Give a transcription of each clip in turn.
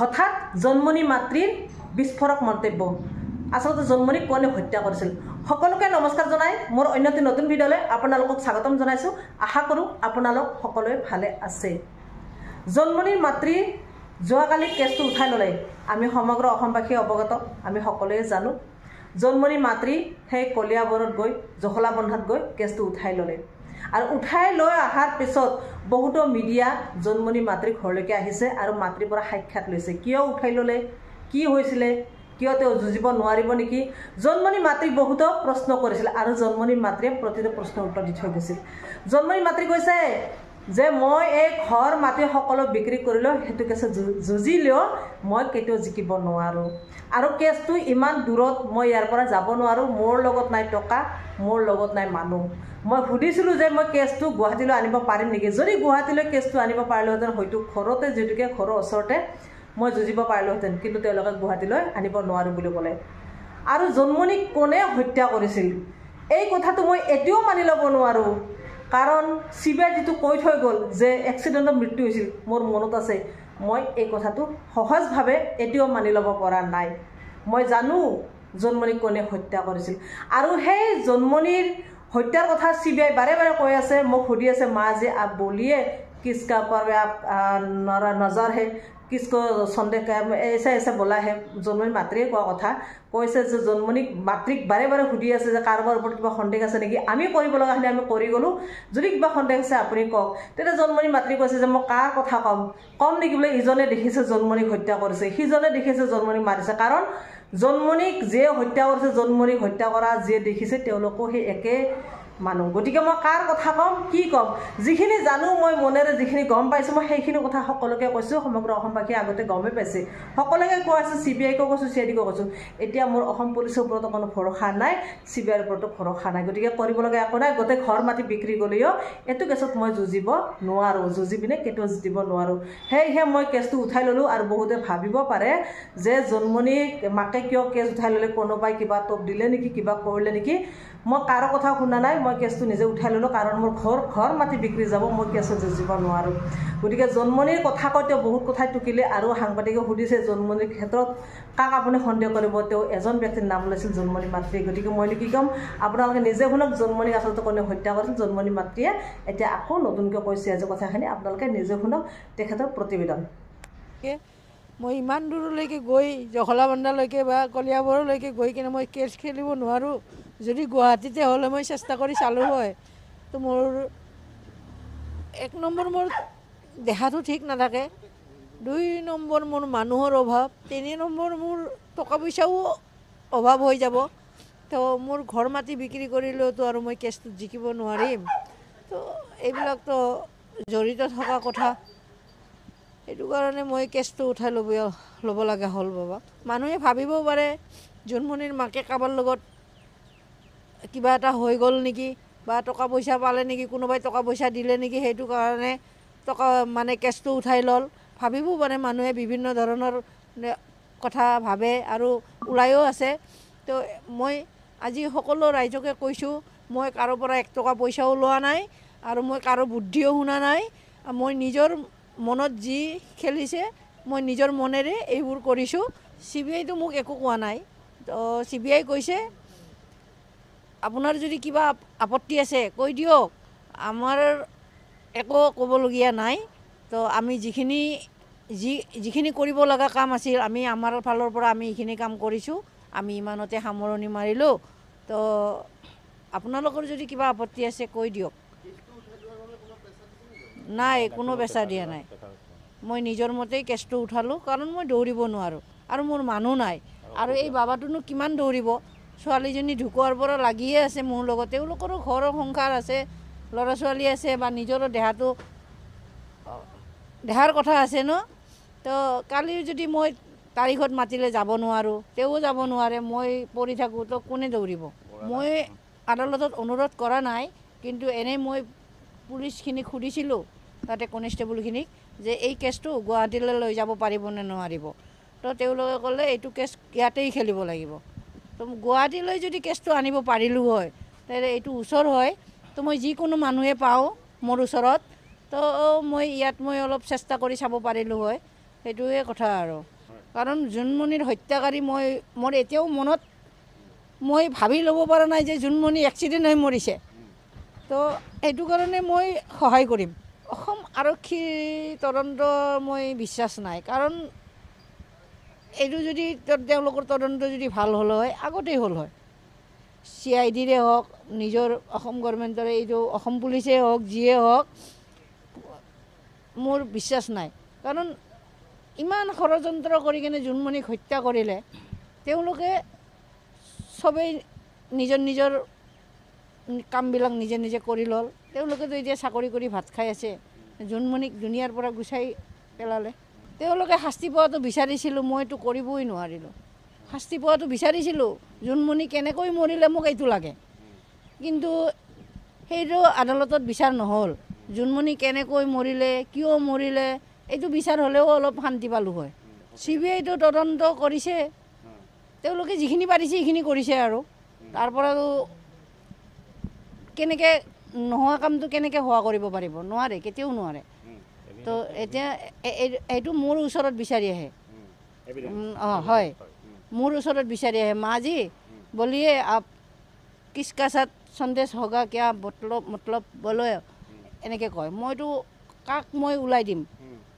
হঠাৎ জন্মনি মাতৃৰ বিস্ফোৰক মন্তব্য আচলতে জন্মনি কোনে হত্যা কৰিছিল সকলোকে নমস্কাৰ জনাই মোৰ অন্যতে নতুন ভিডিঅ'লৈ আপোনালোকক স্বাগতম জনাইছোঁ আশা কৰোঁ আপোনালোক সকলোৱে ভালে আছে জন্মনিৰ মাতৃ যোৱাকালি কেছটো উঠাই ল'লে আমি সমগ্ৰ অসমবাসীয়ে অৱগত আমি সকলোৱে জানো জন্মনিৰ মাতৃ সেই কলিয়াবৰত গৈ জখলাবন্ধাত গৈ কেছটো উঠাই ল'লে আৰু উঠাই লৈ অহাৰ পিছত বহুতো মিডিয়া জন্মনি মাতৃ ঘৰলৈকে আহিছে আৰু মাতৃৰ পৰা সাক্ষাৎ লৈছে কিয় উঠাই ল'লে কি হৈছিলে কিয় তেওঁ যুঁজিব নোৱাৰিব নেকি জন্মনি মাতৃক বহুতো প্ৰশ্ন কৰিছিল আৰু জন্মনি মাতৃয়ে প্ৰতিটো প্ৰশ্নৰ উত্তৰ দি থৈ গৈছিল জন্মনি মাতৃ কৈছে যে মই এই ঘৰ মাটি সকলো বিক্ৰী কৰিলোঁ সেইটো কেছত যুঁজিলেও মই কেতিয়াও জিকিব নোৱাৰোঁ আৰু কেছটো ইমান দূৰত মই ইয়াৰ পৰা যাব নোৱাৰোঁ মোৰ লগত নাই টকা মোৰ লগত নাই মানুহ মই সুধিছিলোঁ যে মই কেছটো গুৱাহাটীলৈ আনিব পাৰিম নেকি যদি গুৱাহাটীলৈ কেছটো আনিব পাৰিলোহেঁতেন হয়তো ঘৰতে যিহেতুকে ঘৰৰ ওচৰতে মই যুঁজিব পাৰিলোহেঁতেন কিন্তু তেওঁলোকে গুৱাহাটীলৈ আনিব নোৱাৰোঁ বুলি ক'লে আৰু জন্মনিক কোনে হত্যা কৰিছিল এই কথাটো মই এতিয়াও মানি ল'ব নোৱাৰোঁ কাৰণ শিৱে যিটো কৈ থৈ গ'ল যে এক্সিডেণ্টত মৃত্যু হৈছিল মোৰ মনত আছে মই এই কথাটো সহজভাৱে এতিয়াও মানি ল'ব পৰা নাই মই জানো জন্মনি কোনে হত্যা কৰিছিল আৰু সেই জন্মনিৰ হত্যাৰ কথা চি বি আই বাৰে বাৰে কৈ আছে মোক সুধি আছে মা যে বলিয়ে किसका पर नरा नजर है किसको सन्देह ऐसा ऐसा बोला है जन्मनी मातृ क्या कथा কৈছে যে জন্মনিক মাতৃক বাৰে বাৰে সুধি আছে যে কাৰোবাৰ ওপৰত কিবা সন্দেহ আছে নেকি আমি কৰিব লগাখিনি আমি কৰি গ'লোঁ যদি কিবা সন্দেহ আছে আপুনি কওক তেতিয়া জন্মনিক মাতৃ কৈছে যে মই কাৰ কথা ক'ম ক'ম নেকি বোলে ইজনে দেখিছে জন্মনিক হত্যা কৰিছে সিজনে দেখিছে জন্মনিক মাৰিছে কাৰণ জন্মনিক যিয়ে হত্যা কৰিছে জন্মনিক হত্যা কৰা যিয়ে দেখিছে তেওঁলোকো সেই একে মানুহ গতিকে মই কাৰ কথা ক'ম কি ক'ম যিখিনি জানো মই মনেৰে যিখিনি গম পাইছোঁ মই সেইখিনি কথা সকলোকে কৈছোঁ সমগ্ৰ অসমবাসীয়ে আগতে গমেই পাইছে সকলোকে কৈ আছোঁ চি বি আইকো কৈছোঁ চি আই ডিকো কৈছোঁ এতিয়া মোৰ অসম পুলিচৰ ওপৰত অকণো ভৰসা নাই চি বি আইৰ ওপৰতো ভৰসা নাই গতিকে কৰিবলগীয়া একো নাই গোটেই ঘৰ মাটি বিক্ৰী গ'লেও এইটো কেছত মই যুঁজিব নোৱাৰোঁ যুঁজি পিনে কেতিয়াও যুঁজিব নোৱাৰোঁ সেয়েহে মই কেছটো উঠাই ল'লোঁ আৰু বহুতে ভাবিব পাৰে যে জন্মনি মাকে কিয় কেছ উঠাই ল'লে কোনোবাই কিবা টপ দিলে নেকি কিবা কৰিলে নেকি মই কাৰো কথা শুনা নাই মই কেছটো নিজে উঠাই ললোঁ কাৰণ মোৰ ঘৰ ঘৰ মাটি বিক্ৰী যাব মই কেছত যুঁজিব নোৱাৰোঁ গতিকে জন্মনিৰ কথা কৈ তেওঁ বহুত কথাই টুকিলে আৰু সাংবাদিকে সুধিছে জন্মনিৰ ক্ষেত্ৰত কাক আপুনি সন্দেহ কৰিব তেওঁ এজন ব্যক্তিৰ নাম লৈছিল জন্মনি মাতৃয়ে গতিকে মই কি ক'ম আপোনালোকে নিজে শুনক জন্মনিক আচলতে কোনে হত্যা কৰিছিল জন্মনি মাতৃয়ে এতিয়া আকৌ নতুনকৈ কৈছে আজি কথাখিনি আপোনালোকে নিজে শুনক তেখেতৰ প্ৰতিবেদন মই ইমান দূৰলৈকে গৈ জখলাবন্ধালৈকে বা কলিয়াবৰলৈকে গৈ কিনে মই কেছ খেলিব নোৱাৰোঁ যদি গুৱাহাটীতে হ'লে মই চেষ্টা কৰি চালোঁ হয় তো মোৰ এক নম্বৰ মোৰ দেহাটো ঠিক নাথাকে দুই নম্বৰ মোৰ মানুহৰ অভাৱ তিনি নম্বৰ মোৰ টকা পইচাও অভাৱ হৈ যাব তো মোৰ ঘৰ মাটি বিক্ৰী কৰিলেওতো আৰু মই কেছটোত জিকিব নোৱাৰিম তো এইবিলাকতো জড়িত থকা কথা সেইটো কাৰণে মই কেছটো উঠাই ল'ব ল'ব লগা হ'ল বাবা মানুহে ভাবিবও পাৰে জোনমণিৰ মাকে কাৰোবাৰ লগত কিবা এটা হৈ গ'ল নেকি বা টকা পইচা পালে নেকি কোনোবাই টকা পইচা দিলে নেকি সেইটো কাৰণে টকা মানে কেছটো উঠাই ল'ল ভাবিব পাৰে মানুহে বিভিন্ন ধৰণৰ কথা ভাবে আৰু ওলায়ো আছে তো মই আজি সকলো ৰাইজকে কৈছোঁ মই কাৰো পৰা এক টকা পইচাও লোৱা নাই আৰু মই কাৰো বুদ্ধিও শুনা নাই মই নিজৰ মনত যি খেলিছে মই নিজৰ মনেৰে এইবোৰ কৰিছোঁ চি বি আইটো মোক একো কোৱা নাই তো চি বি আই কৈছে আপোনাৰ যদি কিবা আপত্তি আছে কৈ দিয়ক আমাৰ একো ক'বলগীয়া নাই তো আমি যিখিনি যি যিখিনি কৰিব লগা কাম আছিল আমি আমাৰ ফালৰ পৰা আমি এইখিনি কাম কৰিছোঁ আমি ইমানতে সামৰণি মাৰিলোঁ তো আপোনালোকৰ যদি কিবা আপত্তি আছে কৈ দিয়ক নাই কোনো পেচা দিয়া নাই মই নিজৰ মতেই কেছটো উঠালোঁ কাৰণ মই দৌৰিব নোৱাৰোঁ আৰু মোৰ মানুহ নাই আৰু এই বাবাটোনো কিমান দৌৰিব ছোৱালীজনী ঢুকোৱাৰ পৰা লাগিয়ে আছে মোৰ লগত তেওঁলোকৰো ঘৰৰ সংসাৰ আছে ল'ৰা ছোৱালী আছে বা নিজৰো দেহাটো দেহাৰ কথা আছে ন তো কালিও যদি মই তাৰিখত মাতিলে যাব নোৱাৰোঁ তেওঁ যাব নোৱাৰে মই পৰি থাকোঁ তো কোনে দৌৰিব মই আদালতত অনুৰোধ কৰা নাই কিন্তু এনেই মই পুলিচখিনিক সুধিছিলোঁ তাতে কনিষ্টেবুলখিনিক যে এই কেছটো গুৱাহাটীলৈ লৈ যাব পাৰিবনে নোৱাৰিব তো তেওঁলোকে ক'লে এইটো কেছ ইয়াতেই খেলিব লাগিব গুৱাহাটীলৈ যদি কেছটো আনিব পাৰিলোঁ হয় তেতিয়া এইটো ওচৰ হয় তো মই যিকোনো মানুহে পাওঁ মোৰ ওচৰত তো মই ইয়াত মই অলপ চেষ্টা কৰি চাব পাৰিলোঁ হয় সেইটোৱে কথা আৰু কাৰণ জোনমণিৰ হত্যাকাৰী মই মোৰ এতিয়াও মনত মই ভাবি ল'ব পৰা নাই যে জোনমণি এক্সিডেণ্ট হৈ মৰিছে তো সেইটো কাৰণে মই সহায় কৰিম অসম আৰক্ষীৰ তদন্ত মই বিশ্বাস নাই কাৰণ এইটো যদি তেওঁলোকৰ তদন্ত যদি ভাল হ'ল হয় আগতেই হ'ল হয় চি আই ডিৰে হওক নিজৰ অসম গভৰ্ণমেণ্টৰে এইটো অসম পুলিচে হওক যিয়ে হওক মোৰ বিশ্বাস নাই কাৰণ ইমান ষড়যন্ত্ৰ কৰি কিনে জোনমণিক হত্যা কৰিলে তেওঁলোকে চবেই নিজৰ নিজৰ কামবিলাক নিজে নিজে কৰি ল'ল তেওঁলোকেতো এতিয়া চাকৰি কৰি ভাত খাই আছে জোনমণিক দুনিয়াৰ পৰা গুচাই পেলালে তেওঁলোকে শাস্তি পোৱাটো বিচাৰিছিলোঁ মইতো কৰিবই নোৱাৰিলোঁ শাস্তি পোৱাটো বিচাৰিছিলোঁ জোনমণি কেনেকৈ মৰিলে মোক এইটো লাগে কিন্তু সেইটো আদালতত বিচাৰ নহ'ল জোনমণি কেনেকৈ মৰিলে কিয় মৰিলে এইটো বিচাৰ হ'লেও অলপ শান্তি পালোঁ হয় চি বি আইটো তদন্ত কৰিছে তেওঁলোকে যিখিনি পাৰিছে সেইখিনি কৰিছে আৰু তাৰপৰাতো কেনেকৈ নোহোৱা কামটো কেনেকৈ হোৱা কৰিব পাৰিব নোৱাৰে কেতিয়াও নোৱাৰে তো এতিয়া এইটো মোৰ ওচৰত বিচাৰি আহে অঁ হয় মোৰ ওচৰত বিচাৰি আহে মাজি বলিয়ে কিচকাচাত চন্দেশ হগা কিয়া মতলব মতলব বলৈ এনেকৈ কয় মইতো কাক মই ওলাই দিম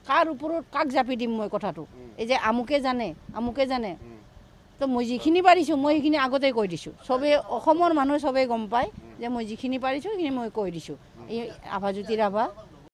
কাৰ ওপৰত কাক জাপি দিম মই কথাটো এই যে আমুকে জানে আমুকে জানে তো মই যিখিনি পাৰিছোঁ মই সেইখিনি আগতেই কৈ দিছোঁ চবেই অসমৰ মানুহে চবেই গম পায় যে মই যিখিনি পাৰিছোঁ সেইখিনি মই কৈ দিছোঁ এই আভাজ্যোতি ৰাভা